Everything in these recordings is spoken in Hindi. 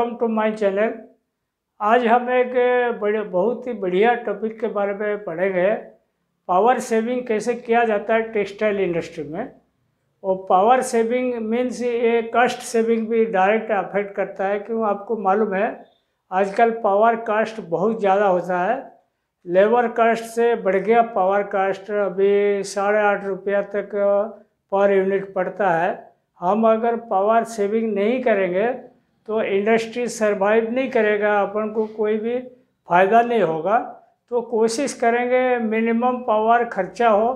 वेलकम टू माय चैनल आज हम एक बड़े बहुत ही बढ़िया टॉपिक के बारे में पढ़ेंगे पावर सेविंग कैसे किया जाता है टेक्सटाइल इंडस्ट्री में और पावर सेविंग मीन्स ये कास्ट सेविंग भी डायरेक्ट अफेक्ट करता है क्यों आपको मालूम है आजकल पावर कास्ट बहुत ज़्यादा होता है लेबर कास्ट से बढ़ गया पावर कास्ट अभी साढ़े आठ रुपया तक पर यूनिट पड़ता है हम अगर पावर सेविंग नहीं करेंगे तो इंडस्ट्री सरवाइव नहीं करेगा अपन को कोई भी फ़ायदा नहीं होगा तो कोशिश करेंगे मिनिमम पावर खर्चा हो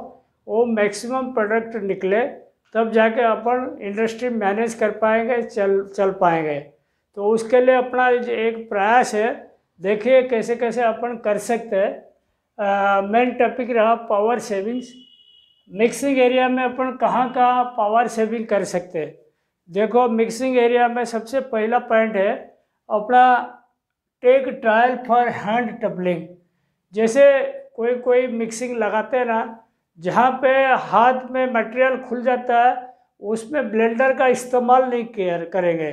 वो मैक्सिमम प्रोडक्ट निकले तब जाके अपन इंडस्ट्री मैनेज कर पाएंगे चल चल पाएंगे तो उसके लिए अपना एक प्रयास है देखिए कैसे कैसे अपन कर सकते हैं मेन टॉपिक रहा पावर सेविंग्स मिक्सिंग एरिया में अपन कहाँ कहाँ पावर सेविंग कर सकते हैं देखो मिक्सिंग एरिया में सबसे पहला पॉइंट है अपना take trial for hand tumbling जैसे कोई कोई मिक्सिंग लगाते हैं ना जहाँ पे हाथ में मटेरियल खुल जाता है उसमें ब्लेंडर का इस्तेमाल नहीं केयर करेंगे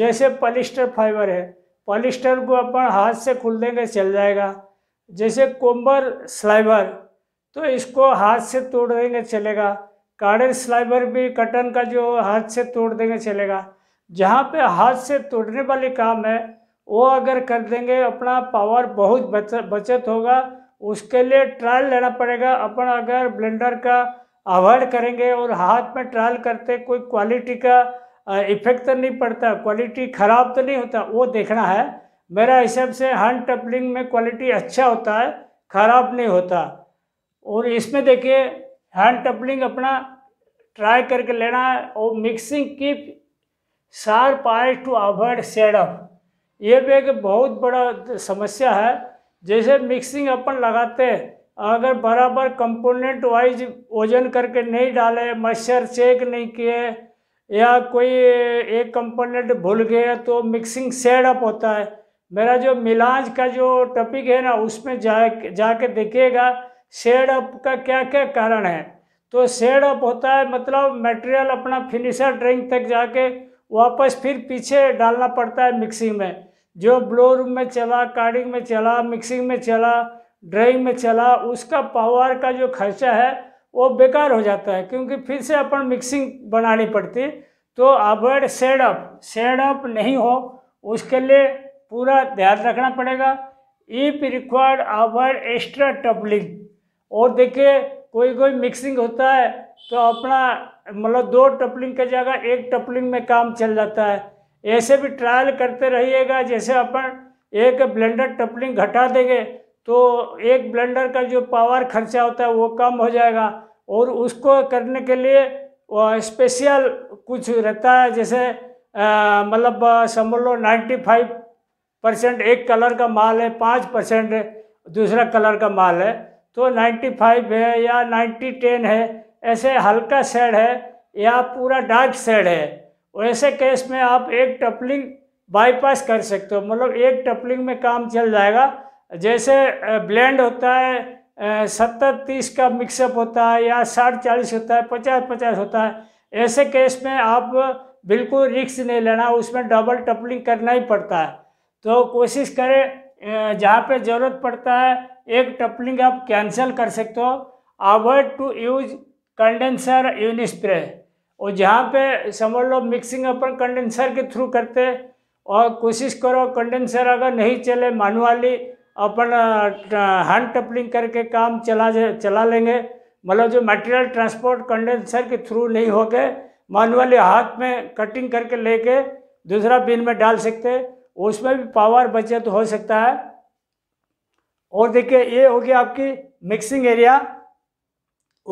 जैसे पॉलिस्टर फाइबर है पॉलिस्टर को अपन हाथ से खुल देंगे चल जाएगा जैसे कोम्बर स्लाइबर तो इसको हाथ से तोड़ देंगे चलेगा कार्डन स्लाइबर भी कटन का जो हाथ से तोड़ देंगे चलेगा जहाँ पे हाथ से तोड़ने वाले काम है वो अगर कर देंगे अपना पावर बहुत बचत बचत होगा उसके लिए ट्रायल लेना पड़ेगा अपन अगर ब्लेंडर का अवॉइड करेंगे और हाथ में ट्रायल करते कोई क्वालिटी का इफेक्ट तो नहीं पड़ता क्वालिटी ख़राब तो नहीं होता वो देखना है मेरा हिसाब से हैंड टपलिंग में क्वालिटी अच्छा होता है ख़राब नहीं होता और इसमें देखिए हैंड टपलिंग अपना ट्राई करके लेना है और mixing keep sharp eyes to avoid set up ये भी एक बहुत बड़ा समस्या है जैसे मिक्सिंग अपन लगाते हैं अगर बराबर कंपोनेंट वाइज वजन करके नहीं डाले मच्छर चेक नहीं किए या कोई एक कंपोनेंट भूल गए तो मिक्सिंग सेडअप होता है मेरा जो मिलाज का जो टॉपिक है ना उसमें जा जाके देखिएगा सेड अप का क्या क्या कारण है तो सेड अप होता है मतलब मटेरियल अपना फिनिशर ड्रिंक तक जाके वापस फिर पीछे डालना पड़ता है मिक्सिंग में जो ब्लो रूम में चला कार्डिंग में चला मिक्सिंग में चला ड्राइंग में चला उसका पावर का जो खर्चा है वो बेकार हो जाता है क्योंकि फिर से अपन मिक्सिंग बनानी पड़ती तो avoid set up set up नहीं हो उसके लिए पूरा ध्यान रखना पड़ेगा if required avoid extra tumbling और देखिए कोई कोई मिक्सिंग होता है तो अपना मतलब दो टपलिंग के जगह एक टपलिंग में काम चल जाता है ऐसे भी ट्रायल करते रहिएगा जैसे अपन एक ब्लेंडर टपलिंग घटा देंगे तो एक ब्लेंडर का जो पावर खर्चा होता है वो कम हो जाएगा और उसको करने के लिए स्पेशल कुछ रहता है जैसे मतलब समझ लो नाइन्टी फाइव परसेंट एक कलर का माल है पाँच परसेंट दूसरा कलर का माल है तो 95 है या 90 टेन है ऐसे हल्का शेड है या पूरा डार्क शेड है वैसे केस में आप एक टपलिंग बाईपास कर सकते हो मतलब एक टपलिंग में काम चल जाएगा जैसे ब्लेंड होता है सत्तर तीस का मिक्सअप होता है या साठ चालीस होता है पचास पचास होता है ऐसे केस में आप बिल्कुल रिक्स नहीं लेना उसमें डबल टपलिंग करना ही पड़ता है तो कोशिश करें जहाँ पे ज़रूरत पड़ता है एक टपलिंग आप कैंसिल कर सकते हो अवॉइड टू यूज कंडेंसर यून स्प्रे और जहाँ पे समझ लो मिक्सिंग अपन कंडेंसर के थ्रू करते और कोशिश करो कंडेंसर अगर नहीं चले मानुअली अपन हैंड टपलिंग करके काम चला चला लेंगे मतलब जो मटेरियल ट्रांसपोर्ट कंडेंसर के थ्रू नहीं हो गए मानुअली हाथ में कटिंग करके लेके दूसरा बिन में डाल सकते उसमें भी पावर बचत तो हो सकता है और देखिए ये हो गया आपकी मिक्सिंग एरिया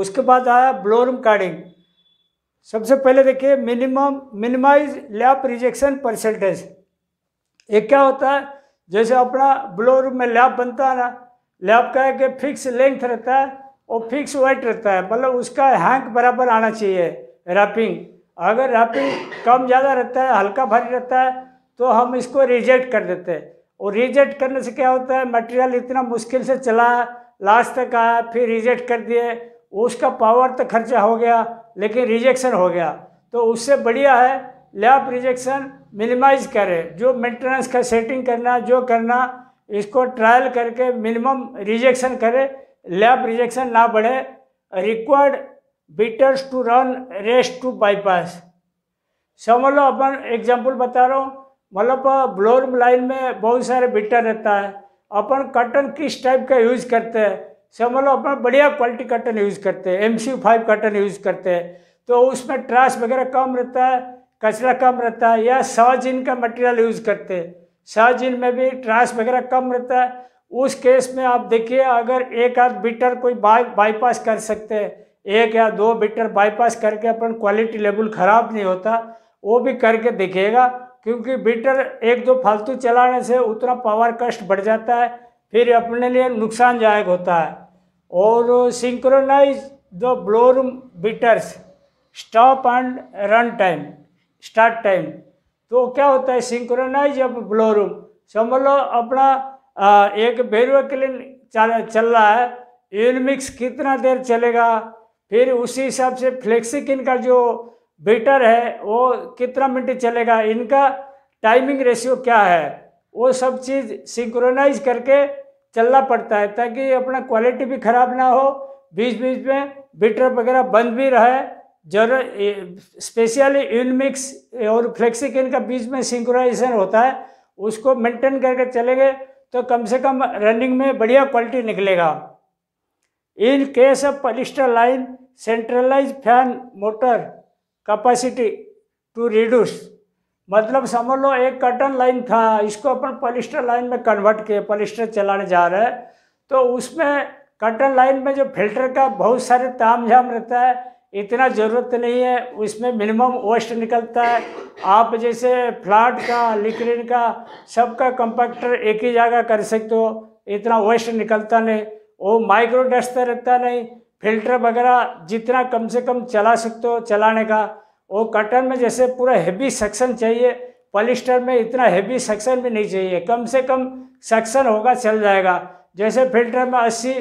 उसके बाद आया ब्लोरूम कार्डिंग सबसे पहले देखिए minimum minimise lap rejection percentage ये क्या होता है जैसे अपना ब्लोरूम में लैप बनता है ना लैप का है कि फिक्स लेंथ रहता है और फिक्स वेट रहता है मतलब उसका हैंक बराबर आना चाहिए रैपिंग अगर रैपिंग कम ज़्यादा रहता है हल्का भारी रहता है तो हम इसको रिजेक्ट कर देते हैं और रिजेक्ट करने से क्या होता है मटेरियल इतना मुश्किल से चला लास्ट तक आया फिर रिजेक्ट कर दिए उसका पावर तो खर्चा हो गया लेकिन रिजेक्शन हो गया तो उससे बढ़िया है लैप रिजेक्शन मिनिमाइज करें जो मेंटेनेंस का सेटिंग करना जो करना इसको ट्रायल करके मिनिमम रिजेक्शन करें लैप रिजेक्शन ना बढ़े required beaters to run rest to bypass समझ लो अपन एग्जाम्पल बता रहा हूँ मतलब ब्लोर लाइन में बहुत सारे बिट्टा रहता है अपन कटन किस टाइप का यूज़ करते हैं सब मतलब अपन बढ़िया क्वालिटी कटन यूज़ करते हैं M C five cotton use करते हैं तो उसमें ट्रास वगैरह कम रहता है कचरा कम रहता है या सवाजिन का मटेरियल यूज़ करते हैं सवाजिन में भी ट्रास वगैरह कम रहता है उस केस में आप देखिए अगर एक आध बीटर कोई बाई बाईपास कर सकते हैं एक या दो बीटर बाईपास करके अपन क्वालिटी लेवल ख़राब नहीं होता वो भी करके देखिएगा क्योंकि बीटर एक दो फालतू चलाने से उतना पावर कष्ट बढ़ जाता है फिर अपने लिए नुकसानदायक होता है और synchronise the blower beaters stop and run time start time तो क्या होता है सिंक्रोनाइज अब ब्लोरूम समझ लो अपना आ, एक बेरोक्लिन चल चल रहा है यूनिमिक्स कितना देर चलेगा फिर उसी हिसाब से फ्लेक्सिकिन का जो बीटर है वो कितना मिनट चलेगा इनका टाइमिंग रेशियो क्या है वो सब चीज़ सिंक्रोनाइज करके चलना पड़ता है ताकि अपना क्वालिटी भी खराब ना हो बीच बीच में बीटर वगैरह बंद भी रहे जरूर स्पेशली यूनमिक्स और फ्लेक्सिक का बीच में सिंक्रोनाइजेशन होता है उसको मेंटेन करके चलेंगे तो कम से कम रनिंग में बढ़िया क्वालिटी निकलेगा in case of polyester line centralise fan motor capacity to reduce मतलब समझ लो एक कटन लाइन था इसको अपन पलिस्टर लाइन में कन्वर्ट किए पलिस्टर चलाने जा रहे हैं तो उसमें कटन लाइन में जो फिल्टर का बहुत सारे ताम झाम रहता है इतना ज़रूरत नहीं है उसमें मिनिमम वेस्ट निकलता है आप जैसे फ्लाट का लिक्विड का सबका कंपैक्टर एक ही जगह कर सकते हो इतना वेस्ट निकलता नहीं वो तो माइक्रो रहता नहीं फिल्टर वगैरह जितना कम से कम चला सकते हो चलाने का वो कटन में जैसे पूरा हैवी सेक्शन चाहिए पॉलिस्टर में इतना हैवी सेक्शन भी नहीं चाहिए कम से कम सेक्शन होगा चल जाएगा जैसे फिल्टर में अस्सी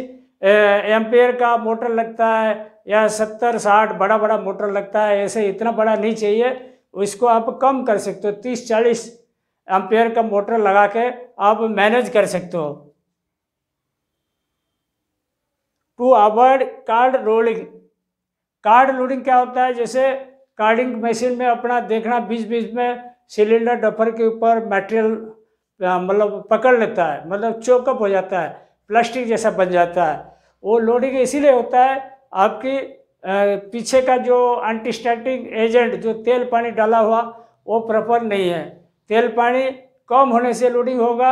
एम्पेयर का मोटर लगता है या सत्तर साठ बड़ा बड़ा मोटर लगता है ऐसे इतना बड़ा नहीं चाहिए उसको आप कम कर सकते हो तीस चालीस एम्पेयर का मोटर लगा के आप मैनेज कर सकते हो to avoid card rolling card loading क्या होता है जैसे कार्डिंग मशीन में अपना देखना बीच बीच में सिलेंडर डफर के ऊपर मटेरियल मतलब पकड़ लेता है मतलब चौकअप हो जाता है प्लास्टिक जैसा बन जाता है वो लोडिंग इसीलिए होता है आपकी पीछे का जो एंटीस्टैटिक एजेंट जो तेल पानी डाला हुआ वो प्रॉपर नहीं है तेल पानी कम होने से लोडिंग होगा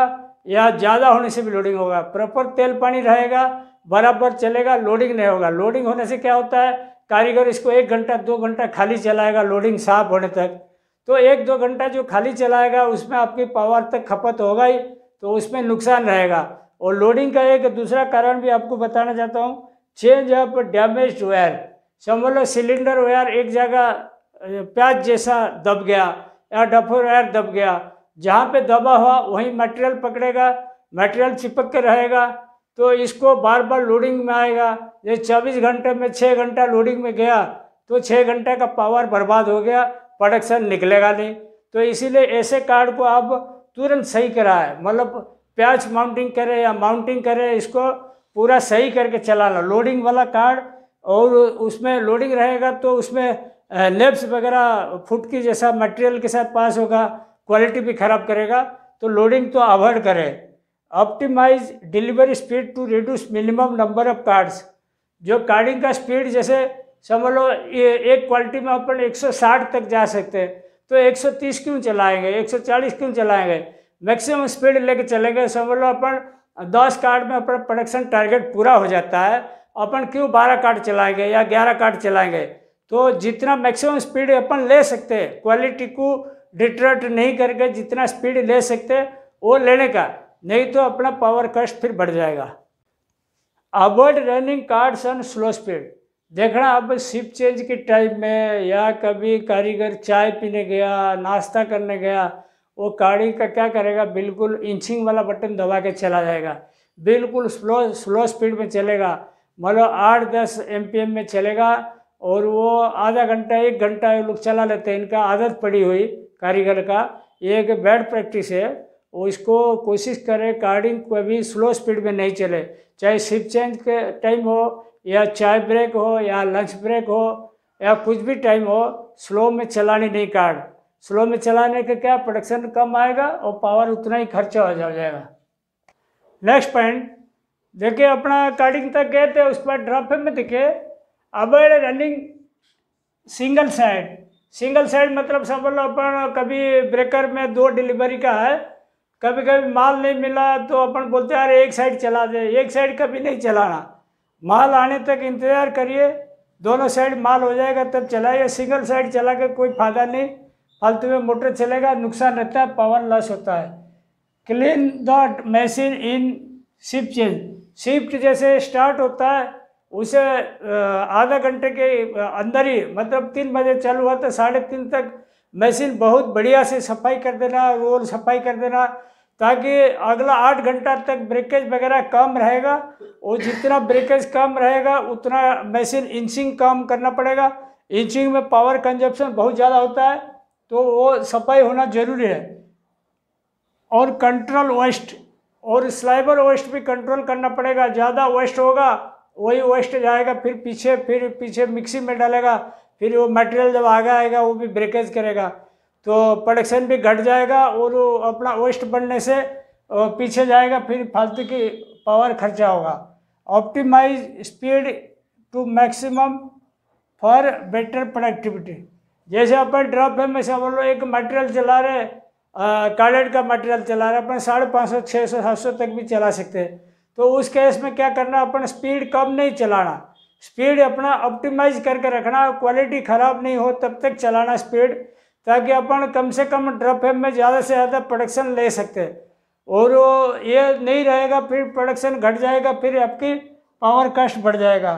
या ज़्यादा होने से भी लोडिंग होगा प्रॉपर तेल पानी रहेगा बराबर चलेगा लोडिंग नहीं होगा लोडिंग होने से क्या होता है कारीगर इसको एक घंटा दो घंटा खाली चलाएगा लोडिंग साफ होने तक तो एक दो घंटा जो खाली चलाएगा उसमें आपकी पावर तक खपत होगा ही तो उसमें नुकसान रहेगा और लोडिंग का एक दूसरा कारण भी आपको बताना चाहता हूँ चेंज ऑफ डैमेज वायर समझ लो सिलेंडर वायर एक जगह प्याज जैसा दब गया या डफर वायर दब गया जहाँ पे दबा हुआ वहीं मटेरियल पकड़ेगा मटेरियल चिपक के रहेगा तो इसको बार बार लोडिंग में आएगा जैसे चौबीस घंटे में छः घंटा लोडिंग में गया तो छः घंटे का पावर बर्बाद हो गया प्रोडक्शन निकलेगा नहीं तो इसीलिए ऐसे कार्ड को आप तुरंत सही कराए मतलब प्याच माउंटिंग करें या माउंटिंग करें इसको पूरा सही करके चलाना लोडिंग वाला कार्ड और उसमें लोडिंग रहेगा तो उसमें लेप्स वगैरह फुट की जैसा मटेरियल के साथ पास होगा क्वालिटी भी खराब करेगा तो लोडिंग तो अवॉइड करें optimise delivery speed to reduce minimum number of cards जो कार्डिंग का स्पीड जैसे समझ लो ये एक क्वालिटी में अपन 160 तक जा सकते हैं तो 130 क्यों चलाएंगे 140 क्यों चलाएंगे मैक्सिमम स्पीड लेके चलेंगे समझ लो अपन दस कार्ड में अपना प्रोडक्शन टारगेट पूरा हो जाता है अपन क्यों बारह कार्ड चलाएंगे या ग्यारह कार्ड चलाएंगे तो जितना मैक्सिमम स्पीड अपन ले सकते हैं क्वालिटी को डिट्रेक्ट नहीं करके जितना स्पीड ले सकते वो लेने का नहीं तो अपना पावर कस्ट फिर बढ़ जाएगा avoid running cards on slow speed देखना अब सिप चेंज के टाइम में या कभी कारीगर चाय पीने गया नाश्ता करने गया वो गाड़ी का क्या करेगा बिल्कुल इंचिंग वाला बटन दबा के चला जाएगा बिल्कुल स्लो स्लो स्पीड में चलेगा मतलब आठ दस एम में चलेगा और वो आधा घंटा एक घंटा लोग चला लेते हैं इनका आदत पड़ी हुई कारीगर का ये एक बैड प्रैक्टिस है वो इसको कोशिश करें कार्डिंग कभी स्लो स्पीड में नहीं चले चाहे शिफ्ट चेंज के टाइम हो या चाय ब्रेक हो या लंच ब्रेक हो या कुछ भी टाइम हो स्लो में चलानी नहीं कार्ड स्लो में चलाने का क्या प्रोडक्शन कम आएगा और पावर उतना ही खर्चा हो जाएगा नेक्स्ट पॉइंट देखिए अपना कार्डिंग तक गए थे उस पर ड्रॉप में देखिए अब running single side single side मतलब समझ लो अपन कभी ब्रेकर में दो डिलीवरी का है कभी कभी माल नहीं मिला तो अपन बोलते यार एक साइड चला दे एक साइड कभी नहीं चलाना माल आने तक इंतज़ार करिए दोनों साइड माल हो जाएगा तब चलाइए सिंगल साइड चला के कोई फायदा नहीं फालतू में मोटर चलेगा नुकसान रहता है पावर लॉस होता है clean the machine in shift change shift जैसे स्टार्ट होता है उसे आधा घंटे के अंदर ही मतलब तीन बजे चालू हुआ तो साढ़े तीन तक मशीन बहुत बढ़िया से सफाई कर देना रोल सफाई कर देना ताकि अगला आठ घंटा तक ब्रेकेज वगैरह कम रहेगा और जितना ब्रेकेज कम रहेगा उतना मशीन इंचिंग कम करना पड़ेगा इंचिंग में पावर कंजप्शन बहुत ज़्यादा होता है तो वो सफाई होना ज़रूरी है और कंट्रोल वेस्ट और स्लाइबर वेस्ट भी कंट्रोल करना पड़ेगा ज़्यादा वेस्ट होगा वही वेस्ट जाएगा फिर पीछे फिर पीछे मिक्सी में डालेगा फिर वो मटेरियल जब आगे आएगा वो भी ब्रेकेज करेगा तो प्रोडक्शन भी घट जाएगा और वो अपना वेस्ट बढ़ने से पीछे जाएगा फिर फालतू की पावर खर्चा होगा optimise speed to maximum for better productivity जैसे अपन ड्रॉप है में से बोलो एक मटेरियल चला रहे कार्डेड का मटेरियल चला रहे अपन साढ़े पाँच सौ छः सौ सात सौ तक भी चला सकते हैं तो उस केस में क्या करना अपन स्पीड कम नहीं चलाना स्पीड अपना ऑप्टिमाइज करके रखना क्वालिटी ख़राब नहीं हो तब तक चलाना स्पीड ताकि अपन कम से कम ड्रप एम में ज़्यादा से ज़्यादा प्रोडक्शन ले सकते और और ये नहीं रहेगा फिर प्रोडक्शन घट जाएगा फिर आपकी पावर कस्ट बढ़ जाएगा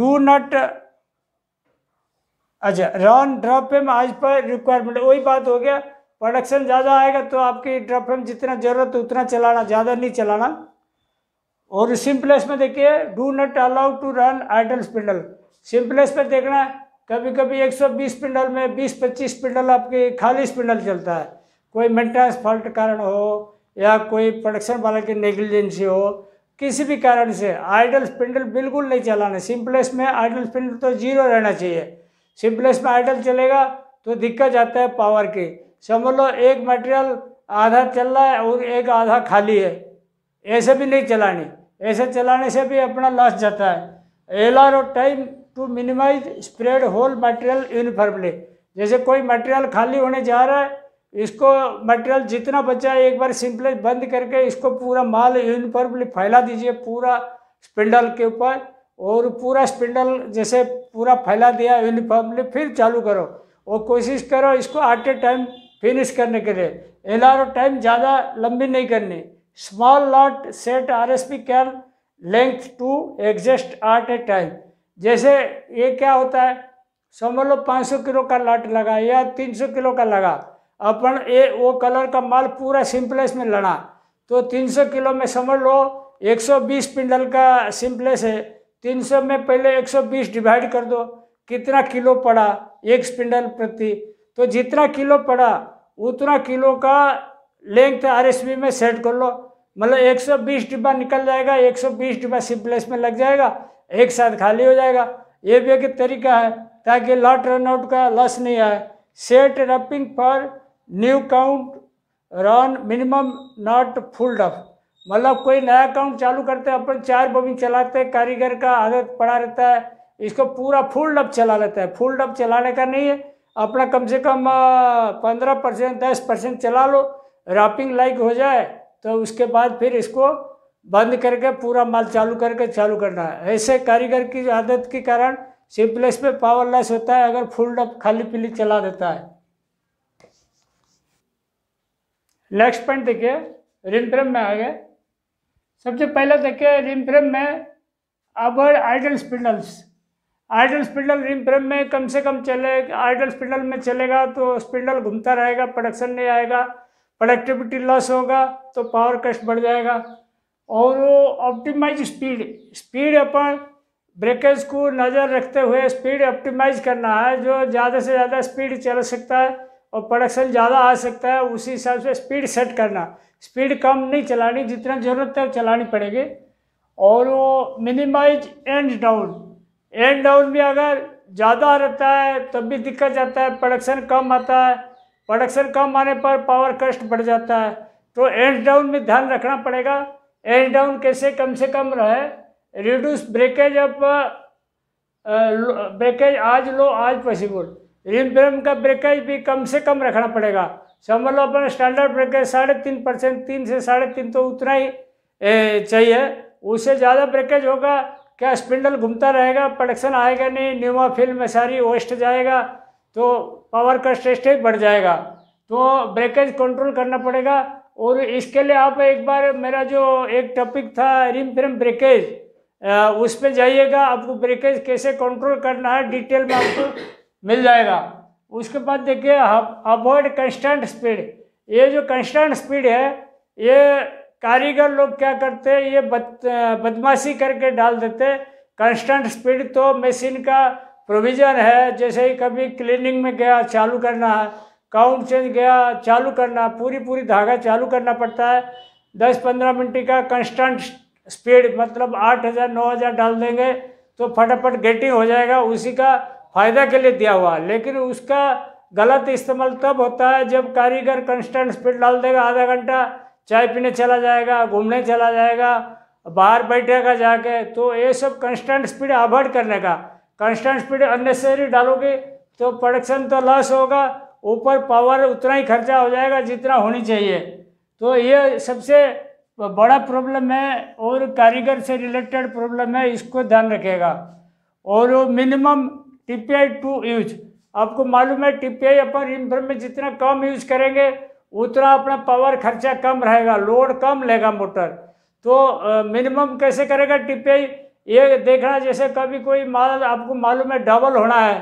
डू नॉट अच्छा रॉन ड्रॉप एम आज पर रिक्वायरमेंट वही बात हो गया प्रोडक्शन ज़्यादा आएगा तो आपकी ड्रॉप एम जितना ज़रूरत उतना चलाना ज़्यादा नहीं चलाना और सिंपलेस में देखिए do not allow to run idle spindle simplex पर देखना है कभी कभी 120 स्पिंडल में 20-25 स्पिंडल आपके खाली स्पिंडल चलता है कोई मेंटेनेंस फॉल्ट कारण हो या कोई प्रोडक्शन वाले की नेग्लिजेंसी हो किसी भी कारण से आइडल स्पिंडल बिल्कुल नहीं चलाना सिंपलेस में आइडल स्पिंडल तो जीरो रहना चाहिए सिंपलेस में आइडल चलेगा तो दिक्कत आता है पावर की समझ लो एक मटेरियल आधा चल रहा है और एक आधा खाली है ऐसे भी नहीं चलानी ऐसे चलाने से भी अपना लॉस जाता है एल आर और time to minimise spread whole material uniformly जैसे कोई मटेरियल खाली होने जा रहा है इसको मटेरियल जितना बचा है एक बार सिंपले बंद करके इसको पूरा माल यूनिफॉर्मली फैला दीजिए पूरा स्पिंडल के ऊपर और पूरा स्पिंडल जैसे पूरा फैला दिया यूनिफॉर्मली फिर चालू करो और कोशिश करो इसको आटे टाइम फिनिश करने के लिए एल आर टाइम ज़्यादा लंबी नहीं करनी set R S P can length to exhaust at a time जैसे ये क्या होता है समझ लो सौ किलो का लॉट लगा या 300 किलो का लगा अपन ये वो कलर का माल पूरा सिंपलेस में लड़ा तो 300 किलो में समझ लो 120 पिंडल का सिंपलेस है 300 में पहले 120 डिवाइड कर दो कितना किलो पड़ा एक स्पिंडल प्रति तो जितना किलो पड़ा उतना किलो का लेंथ आरएसबी में सेट कर लो मतलब 120 डिब्बा निकल जाएगा 120 डिब्बा प्लेस में लग जाएगा एक साथ खाली हो जाएगा ये भी एक तरीका है ताकि लॉट रनआउट का लॉस नहीं आए set wrapping for new count run minimum not filled up मतलब कोई नया काउंट चालू करते हैं अपन चार बोबिन चलाते हैं कारीगर का आदत पड़ा रहता है इसको पूरा फुल्ड अप चला लेता है फुल्ड अप चलाने का नहीं है अपना कम से कम पंद्रह परसेंट दस परसेंट चला लो रैपिंग लाइक हो जाए तो उसके बाद फिर इसको बंद करके पूरा माल चालू करके चालू करना है ऐसे कारीगर की आदत के कारण सिम्पलेस में पावर लेस होता है अगर फुल डब खाली पीली चला देता है नेक्स्ट पॉइंट देखिए रिम फ्रेम में आ गए सबसे पहले देखिए रिम फ्रेम में अब idle spindles idle spindle ring frame में कम से कम चले आइडल स्पिंडल में चलेगा तो स्पिंडल घूमता रहेगा प्रोडक्शन नहीं आएगा प्रोडक्टिविटी लॉस होगा तो पावर कस्ट बढ़ जाएगा और वो ऑप्टिमाइज स्पीड स्पीड अपन ब्रेकेज को नज़र रखते हुए स्पीड ऑप्टिमाइज करना है जो ज़्यादा से ज़्यादा स्पीड चल सकता है और प्रोडक्शन ज़्यादा आ सकता है उसी हिसाब से स्पीड सेट करना स्पीड कम नहीं चलानी जितना ज़रूरत है चलानी पड़ेगी और वो minimise end down end down भी अगर ज़्यादा रहता है तब भी दिक्कत जाता है प्रोडक्शन कम आता है प्रोडक्शन कम आने पर पावर कस्ट बढ़ जाता है तो एच डाउन में ध्यान रखना पड़ेगा एच डाउन कैसे कम से कम रहे रिड्यूस ब्रेकेज अब breakage as low as possible ring frame का ब्रेकेज भी कम से कम रखना पड़ेगा समझ लो अपना स्टैंडर्ड ब्रेकेज साढ़े तीन परसेंट तीन से साढ़े तीन तो उतना ही ए, चाहिए उससे ज़्यादा ब्रेकेज होगा क्या स्पिंडल घूमता रहेगा प्रोडक्शन आएगा नहीं न्यूमा फिल्म में सारी वेस्ट जाएगा तो पावर का स्ट्रेस्टेज बढ़ जाएगा तो ब्रेकेज कंट्रोल करना पड़ेगा और इसके लिए आप एक बार मेरा जो एक टॉपिक था रिम फ्रेम ब्रेकेज उस पर जाइएगा आपको ब्रेकेज कैसे कंट्रोल करना है डिटेल में आपको मिल जाएगा उसके बाद देखिए अवॉइड कंस्टेंट स्पीड ये जो कंस्टेंट स्पीड है ये कारीगर लोग क्या करते हैं ये बद बदमाशी करके डाल देते कंस्टेंट स्पीड तो मशीन का प्रोविज़न है जैसे ही कभी क्लीनिंग में गया चालू करना है काउंट चेंज गया चालू करना पूरी पूरी धागा चालू करना पड़ता है दस पंद्रह मिनट का कंस्टेंट स्पीड मतलब आठ हज़ार नौ हज़ार डाल देंगे तो फटाफट गेटिंग हो जाएगा उसी का फ़ायदा के लिए दिया हुआ लेकिन उसका गलत इस्तेमाल तब होता है जब कारीगर कंस्टेंट स्पीड डाल देगा आधा घंटा चाय पीने चला जाएगा घूमने चला जाएगा बाहर बैठेगा जाके तो ये सब कंस्टेंट स्पीड अवॉइड करने का कॉन्स्टेंट स्पीड अननेसेसरी डालोगे तो प्रोडक्शन तो लॉस होगा ऊपर पावर उतना ही खर्चा हो जाएगा जितना होनी चाहिए तो ये सबसे बड़ा प्रॉब्लम है और कारीगर से रिलेटेड प्रॉब्लम है इसको ध्यान रखेगा और minimum T P I to use आपको मालूम है टी पी आई अपन इनफ्रम में जितना कम यूज करेंगे उतना अपना पावर खर्चा कम रहेगा लोड कम लेगा मोटर तो मिनिमम कैसे करेगा टी पी आई ये देखना जैसे कभी कोई माल आपको मालूम है डबल होना है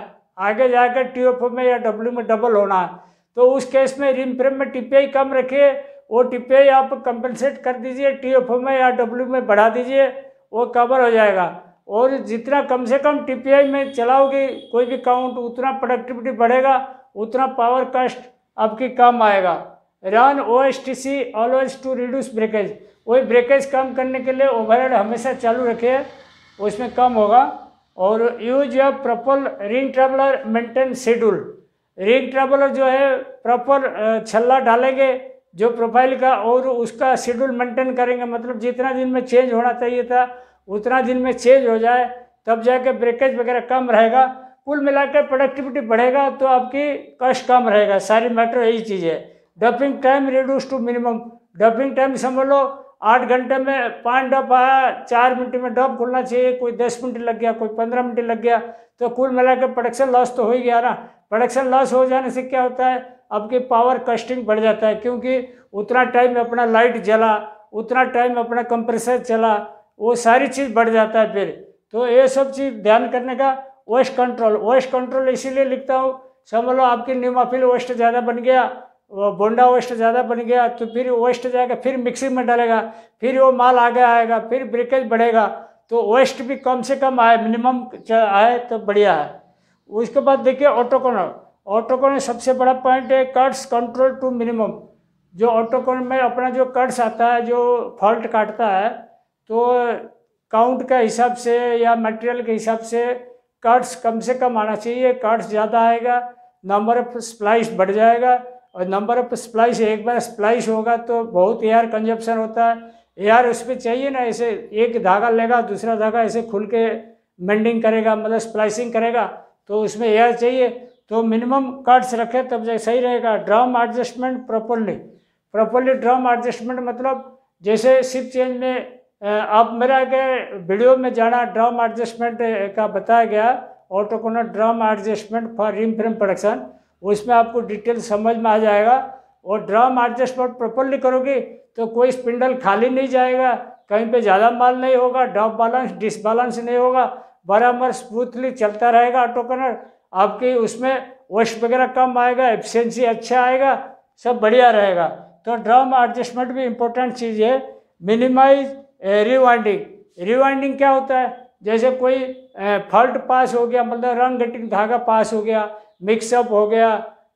आगे जाकर टी एफ में या डब्ल्यू में डबल होना है तो उस केस में रिम फ्रेम में आई कम रखिए वो आई आप कंपनसेट कर दीजिए टी एफ में या डब्ल्यू में बढ़ा दीजिए वो कवर हो जाएगा और जितना कम से कम टीपीआई में चलाओगे कोई भी काउंट उतना प्रोडक्टिविटी बढ़ेगा उतना पावर कस्ट आपकी कम आएगा run O S T C always to reduce breakage वही ब्रेकेज कम करने के लिए ओवरहेड हमेशा चालू रखिए उसमें कम होगा और यूज या proper ring traveller maintain schedule ring traveller जो है प्रॉपर छल्ला डालेंगे जो प्रोफाइल का और उसका शेड्यूल मेंटेन करेंगे मतलब जितना दिन में चेंज होना चाहिए था उतना दिन में चेंज हो जाए तब जाके ब्रेकेज वगैरह कम रहेगा कुल मिलाकर प्रोडक्टिविटी बढ़ेगा तो आपकी कष्ट कम रहेगा सारी मैटर यही चीज़ है doffing time reduce to minimum doffing time समझ लो आठ घंटे में पाँच डब आया चार मिनट में डब खुलना चाहिए कोई दस मिनट लग गया कोई पंद्रह मिनट लग गया तो कुल मिला के प्रोडक्शन लॉस तो हो ही गया ना प्रोडक्शन लॉस हो जाने से क्या होता है आपकी पावर कस्टिंग बढ़ जाता है क्योंकि उतना टाइम अपना लाइट जला उतना टाइम अपना कंप्रेसर चला वो सारी चीज़ बढ़ जाता है फिर तो ये सब चीज़ ध्यान करने का वेस्ट कंट्रोल वेस्ट कंट्रोल इसीलिए लिखता हूँ समझ लो आपकी न्यूमाफिल वेस्ट ज़्यादा बन गया बोंडा वेस्ट ज़्यादा बन गया तो फिर वेस्ट जाएगा फिर मिक्सिंग में डालेगा फिर वो माल आगे आएगा फिर ब्रेकेज बढ़ेगा तो वेस्ट भी कम से कम आए मिनिमम आए तो बढ़िया है उसके बाद देखिए ऑटोकोनर ऑटोकोनर सबसे बड़ा पॉइंट है कट्स कंट्रोल टू मिनिमम जो ऑटोकोनर में अपना जो कट्स आता है जो फॉल्ट काटता है तो काउंट के हिसाब से या मटेरियल के हिसाब से कट्स कम से कम आना चाहिए कट्स ज़्यादा आएगा नंबर ऑफ स्प्लाइस बढ़ जाएगा और नंबर ऑफ स्प्लाइस एक बार स्प्लाइस होगा तो बहुत एयर कंजप्शन होता है एयर उस पर चाहिए ना ऐसे एक धागा लेगा दूसरा धागा ऐसे खुल के मेंडिंग करेगा मतलब स्प्लाइसिंग करेगा तो उसमें एयर चाहिए तो मिनिमम कट्स रखे तब जैसे सही रहेगा drum adjustment properly properly drum adjustment मतलब जैसे सिप चेंज में आप मेरा के वीडियो में जाना ड्रम एडजस्टमेंट का बताया गया autoconer drum adjustment for ring frame production उसमें आपको डिटेल समझ में आ जाएगा और ड्रम एडजस्टमेंट प्रॉपरली करोगे तो कोई स्पिंडल खाली नहीं जाएगा कहीं पे ज़्यादा माल नहीं होगा डॉप बैलेंस डिसबैलेंस नहीं होगा बराबर स्मूथली चलता रहेगा ऑटो कनर आपकी उसमें वेस्ट वगैरह कम आएगा एफिशिएंसी अच्छा आएगा सब बढ़िया रहेगा तो ड्रम एडजस्टमेंट भी इम्पोर्टेंट चीज़ है मिनिमाइज रिवाइंडिंग रिवाइंडिंग क्या होता है जैसे कोई फॉल्ट eh, पास हो गया मतलब रंग घटिंग धागा पास हो गया मिक्सअप हो गया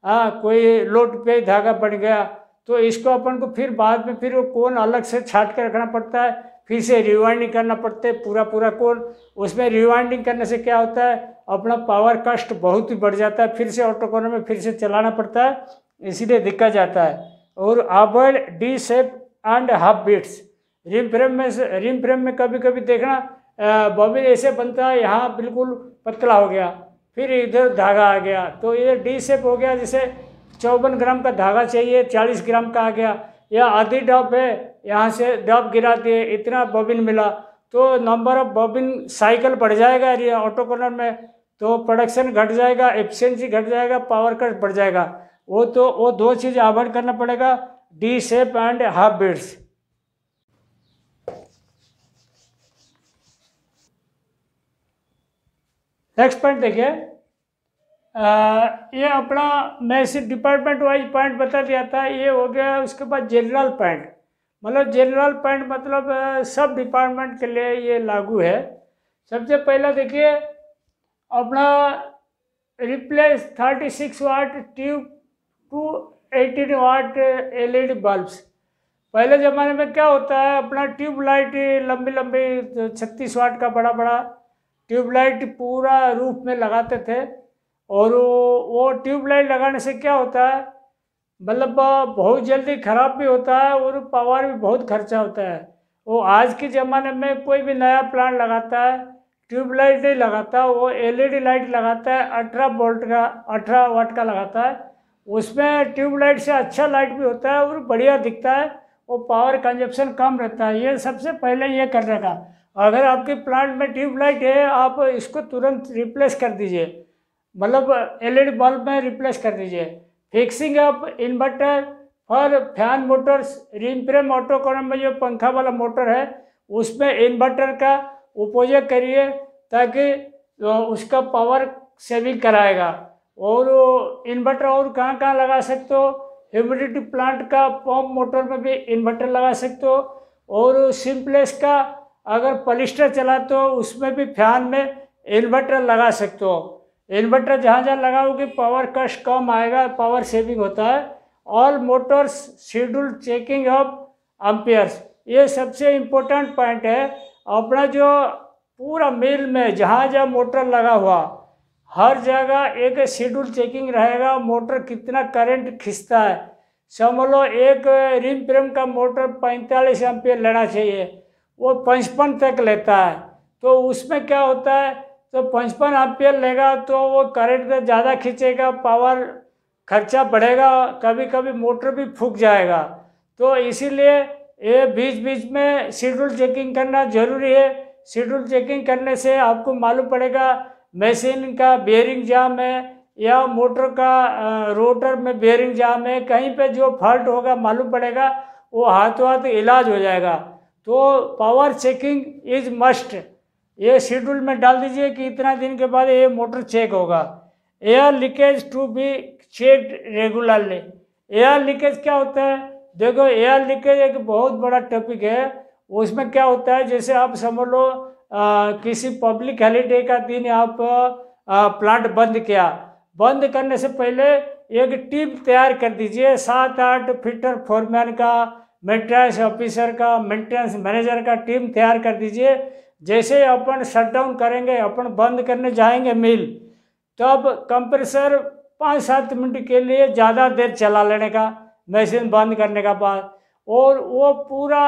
हाँ कोई लोट पे धागा बन गया तो इसको अपन को फिर बाद में फिर वो कोन अलग से छाट के रखना पड़ता है फिर से रिवाइंडिंग करना पड़ता है पूरा पूरा कोन उसमें रिवाइंडिंग करने से क्या होता है अपना पावर कष्ट बहुत ही बढ़ जाता है फिर से ऑटो ऑटोकोनर में फिर से चलाना पड़ता है इसीलिए दिक्कत जाता है और avoid the sap and half beats ring frame में रिम फ्रेम में कभी कभी देखना बॉबिन ऐसे बनता है यहाँ बिल्कुल पतला हो गया फिर इधर धागा आ गया तो ये डी सेप हो गया जैसे चौवन ग्राम का धागा चाहिए चालीस ग्राम का आ गया या आधी डॉप है यहाँ से डॉप गिरा दिए इतना बॉबिन मिला तो नंबर ऑफ बॉबिन साइकिल बढ़ जाएगा ये ऑटो कॉलर में तो प्रोडक्शन घट जाएगा एफिशिएंसी घट जाएगा पावर कट बढ़ जाएगा वो तो वो दो चीज़ आवर्ड करना पड़ेगा the sap and half bids next point देखिए ये अपना मैं सिर्फ डिपार्टमेंट वाइज पॉइंट बता दिया था ये हो गया उसके बाद जनरल पॉइंट मतलब जनरल पॉइंट मतलब सब डिपार्टमेंट के लिए ये लागू है सबसे पहला देखिए अपना replace 36 watt tube to eighteen watt LED bulbs पहले ज़माने में क्या होता है अपना ट्यूब लाइट लंबी लंबी छत्तीस वाट का बड़ा बड़ा ट्यूबलाइट पूरा रूफ में लगाते थे और वो वो ट्यूबलाइट लगाने से क्या होता है मतलब बहुत जल्दी ख़राब भी होता है और पावर भी बहुत खर्चा होता है वो आज के ज़माने में कोई भी नया प्लांट लगाता है ट्यूबलाइट नहीं लगाता वो एलईडी लाइट e लगाता है अठारह वोल्ट का अठारह वाट का लगाता है उसमें ट्यूबलाइट से अच्छा लाइट भी होता है और बढ़िया दिखता है वो पावर कंजप्शन कम रहता है ये सबसे पहले ये कर रहेगा अगर आपके प्लांट में ट्यूबलाइट है आप इसको तुरंत रिप्लेस कर दीजिए मतलब एलईडी बल्ब में रिप्लेस कर दीजिए फिक्सिंग आप इन्वर्टर और fan motors ring frame autoconer में जो पंखा वाला मोटर है उसमें इन्वर्टर का उपयोग करिए ताकि उसका पावर सेविंग कराएगा और इन्वर्टर और कहाँ कहाँ लगा सकते हो ह्यूमिडिटी प्लांट का पंप मोटर में भी इन्वर्टर लगा सकते हो और सिम्प्लेस का अगर पलिस्टर चला तो उसमें भी फैन में इन्वर्टर लगा सकते हो इन्वर्टर जहाँ जहाँ लगाओगे पावर कश कम आएगा पावर सेविंग होता है all motors schedule checking of amperes ये सबसे इम्पोर्टेंट पॉइंट है अपना जो पूरा मिल में जहाँ जहाँ मोटर लगा हुआ हर जगह एक शेड्यूल चेकिंग रहेगा मोटर कितना करंट खींचता है समझ लो एक रिम प्रेम का मोटर पैंतालीस एम्पियर लेना चाहिए वो पंचपन तक लेता है तो उसमें क्या होता है तो पंचपन एम्पियर लेगा तो वो करंट ज़्यादा खींचेगा पावर खर्चा बढ़ेगा कभी कभी मोटर भी फूक जाएगा तो इसीलिए ये बीच बीच में शेड्यूल चेकिंग करना जरूरी है शेड्यूल चेकिंग करने से आपको मालूम पड़ेगा मशीन का बेयरिंग जाम है या मोटर का रोटर में बेयरिंग जाम है कहीं पे जो फॉल्ट होगा मालूम पड़ेगा वो हाथों हाथ इलाज हो जाएगा तो पावर चेकिंग इज मस्ट ये शेड्यूल में डाल दीजिए कि इतना दिन के बाद ये मोटर चेक होगा air leakage to be check regularly air leakage क्या होता है देखो एयर लीकेज एक बहुत बड़ा टॉपिक है उसमें क्या होता है जैसे आप समझ लो आ, किसी पब्लिक हॉलीडे का दिन आप आ, प्लांट बंद किया बंद करने से पहले एक टीम तैयार कर दीजिए सात आठ फिटर फोरमैन का मेंटेनेंस ऑफिसर का मेंटेनेंस मैनेजर का टीम तैयार कर दीजिए जैसे अपन शटडाउन करेंगे अपन बंद करने जाएंगे मिल तब कंप्रेसर पाँच सात मिनट के लिए ज़्यादा देर चला लेने का मशीन बंद करने का बाद और वो पूरा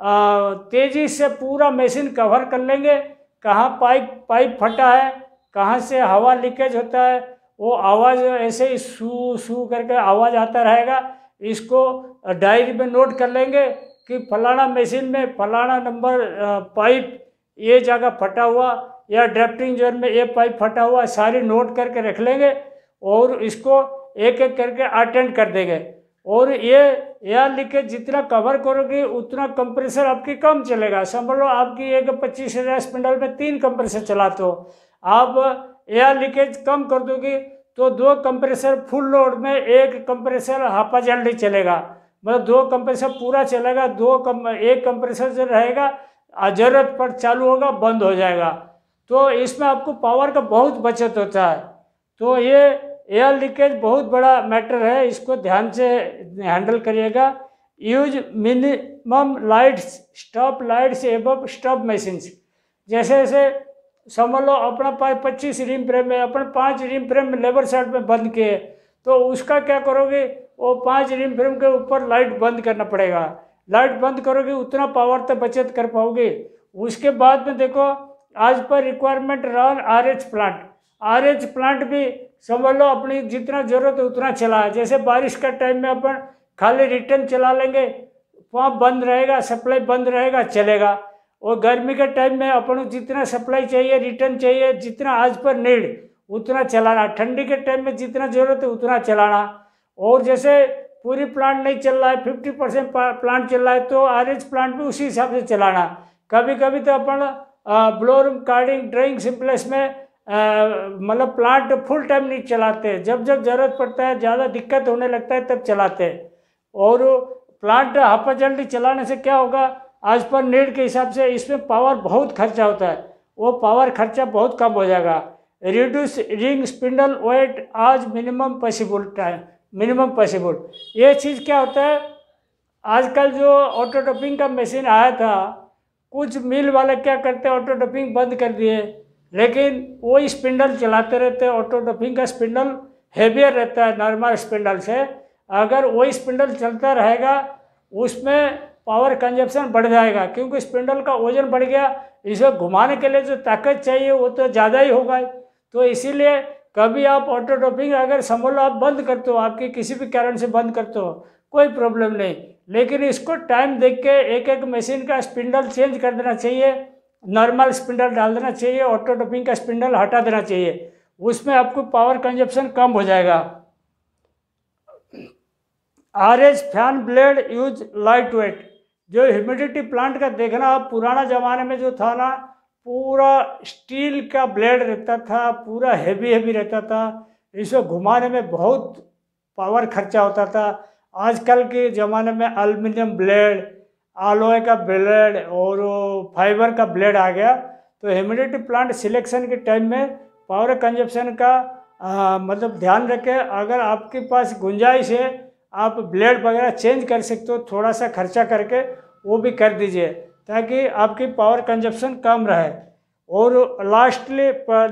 आ, तेज़ी से पूरा मशीन कवर कर लेंगे कहाँ पाइप पाइप फटा है कहाँ से हवा लीकेज होता है वो आवाज़ ऐसे ही सू सू करके आवाज़ आता रहेगा इसको डायरी में नोट कर लेंगे कि फलाना मशीन में फलाना नंबर पाइप ये जगह फटा हुआ या ड्रेफ्टिंग जोन में ये पाइप फटा हुआ सारी नोट करके रख लेंगे और इसको एक एक करके अटेंड कर देंगे और ये एयर लीकेज जितना कवर करोगे उतना कंप्रेसर आपकी कम चलेगा समझ लो आपकी एक पच्चीस हज़ार स्पिंडल में तीन कंप्रेसर चलाते हो आप एयर लीकेज कम कर दोगे तो दो कंप्रेसर फुल लोड में एक कंप्रेसर हाफा जल्दी चलेगा मतलब दो कंप्रेसर पूरा चलेगा दो कम एक कंप्रेसर जो रहेगा ज़रूरत पर चालू होगा बंद हो जाएगा तो इसमें आपको पावर का बहुत बचत होता है तो ये एयर लीकेज बहुत बड़ा मैटर है इसको ध्यान से हैंडल करिएगा use minimum lights stop lights above stop machines जैसे जैसे समझ लो अपना पाँच पच्चीस रिम फ्रेम में अपन पाँच रिम फ्रेम लेबर साइड में बंद किए तो उसका क्या करोगे वो पाँच रिम फ्रेम के ऊपर लाइट बंद करना पड़ेगा लाइट बंद करोगे उतना पावर तो बचत कर पाओगे उसके बाद में देखो आज पर रिक्वायरमेंट रहा R H plant R H plant भी समझ लो अपनी जितना जरूरत है उतना चला जैसे बारिश का टाइम में अपन खाली रिटर्न चला लेंगे वहाँ बंद रहेगा सप्लाई बंद रहेगा चलेगा और गर्मी के टाइम में अपन को जितना सप्लाई चाहिए रिटर्न चाहिए जितना आज पर नीड उतना चलाना ठंडी के टाइम में जितना जरूरत है उतना चलाना और जैसे पूरी प्लांट नहीं चल रहा है फिफ्टी परसेंट प्लांट चल रहा है तो आरेंज प्लांट भी उसी हिसाब से चलाना कभी कभी तो अपन ब्लोर कार्डिंग ड्राइंग सिम्प्लेस में मतलब प्लांट फुल टाइम नहीं चलाते जब जब ज़रूरत पड़ता है ज़्यादा दिक्कत होने लगता है तब चलाते और प्लांट हापा जल्दी चलाने से क्या होगा आज पर नीड के हिसाब से इसमें पावर बहुत खर्चा होता है वो पावर खर्चा बहुत कम हो जाएगा रिड्यूस रिंग स्पिंडल वेट आज minimum possible time minimum possible ये चीज़ क्या होता है आजकल जो ऑटो टॉपिंग का मशीन आया था कुछ मिल वाले क्या करते ऑटो टॉपिंग बंद कर दिए लेकिन वो स्पिंडल चलाते रहते ऑटो टॉपिंग का स्पिंडल हेवियर रहता है नॉर्मल स्पिंडल से अगर वो स्पिंडल चलता रहेगा उसमें पावर कंजप्शन बढ़ जाएगा क्योंकि स्पिंडल का वजन बढ़ गया इसे घुमाने के लिए जो ताकत चाहिए वो तो ज़्यादा ही होगा तो इसीलिए कभी आप ऑटोटॉपिंग अगर समोल आप बंद करते हो आपके किसी भी कारण से बंद करते हो कोई प्रॉब्लम नहीं लेकिन इसको टाइम देख के एक एक मशीन का स्पिंडल चेंज कर देना चाहिए नॉर्मल स्पिंडल डाल देना चाहिए ऑटोटॉपिंग का स्पिंडल हटा देना चाहिए उसमें आपको पावर कंजप्शन कम हो जाएगा R H fan blade use light weight जो ह्यूमिडिटी प्लांट का देखना आप पुराना ज़माने में जो था ना पूरा स्टील का ब्लेड रहता था पूरा हैवी हैवी रहता था इसको घुमाने में बहुत पावर खर्चा होता था आजकल के ज़माने में अल्मीनियम ब्लेड आलोए का ब्लेड और फाइबर का ब्लेड आ गया तो ह्यूमिडिटी प्लांट सिलेक्शन के टाइम में पावर कंजप्शन का आ, मतलब ध्यान रखें अगर आपके पास गुंजाइश है आप ब्लेड वगैरह चेंज कर सकते हो थोड़ा सा खर्चा करके वो भी कर दीजिए ताकि आपकी पावर कंजप्शन कम रहे और लास्टली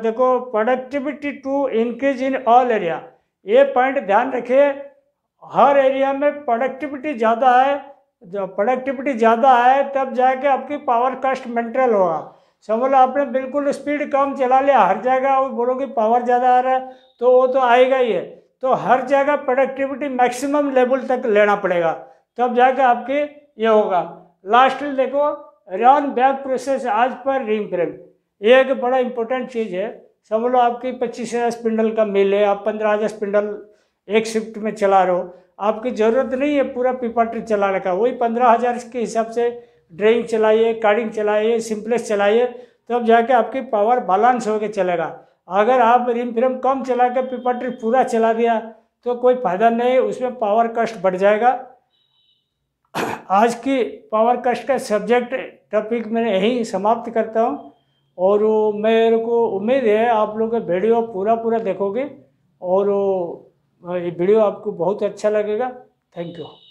देखो productivity to increase in all area ये पॉइंट ध्यान रखिए हर एरिया में प्रोडक्टिविटी ज़्यादा है जब प्रोडक्टिविटी ज़्यादा है तब जाके आपकी पावर कस्ट मेंटेल होगा समझ लो आपने बिल्कुल स्पीड कम चला लिया हर जगह और बोलोगे पावर ज़्यादा आ रहा है तो वो तो आएगा ही है तो हर जगह प्रोडक्टिविटी मैक्सिमम लेवल तक लेना पड़ेगा तब जाकर आपके ये होगा लास्ट देखो रॉन बैक प्रोसेस आज पर रिंग फ्रेम ये एक बड़ा इंपॉर्टेंट चीज़ है समझ लो आपकी पच्चीस हज़ार स्पिंडल का मिल है आप पंद्रह हज़ार स्पिंडल एक शिफ्ट में चला रहे हो आपकी ज़रूरत नहीं है पूरा पिपाटर चलाने का वही पंद्रह हज़ार के हिसाब से ड्राइंग चलाइए कार्डिंग चलाइए सिंपलेस चलाइए तब तो जाके आपकी पावर बैलेंस होकर चलेगा अगर आप रिम फ्रेम कम चला के पिपटरी पूरा चला दिया तो कोई फायदा नहीं उसमें पावर कस्ट बढ़ जाएगा आज की पावर कस्ट का सब्जेक्ट टॉपिक मैं यहीं समाप्त करता हूँ और मेरे को उम्मीद है आप लोग वीडियो पूरा पूरा देखोगे और ये वीडियो आपको बहुत अच्छा लगेगा थैंक यू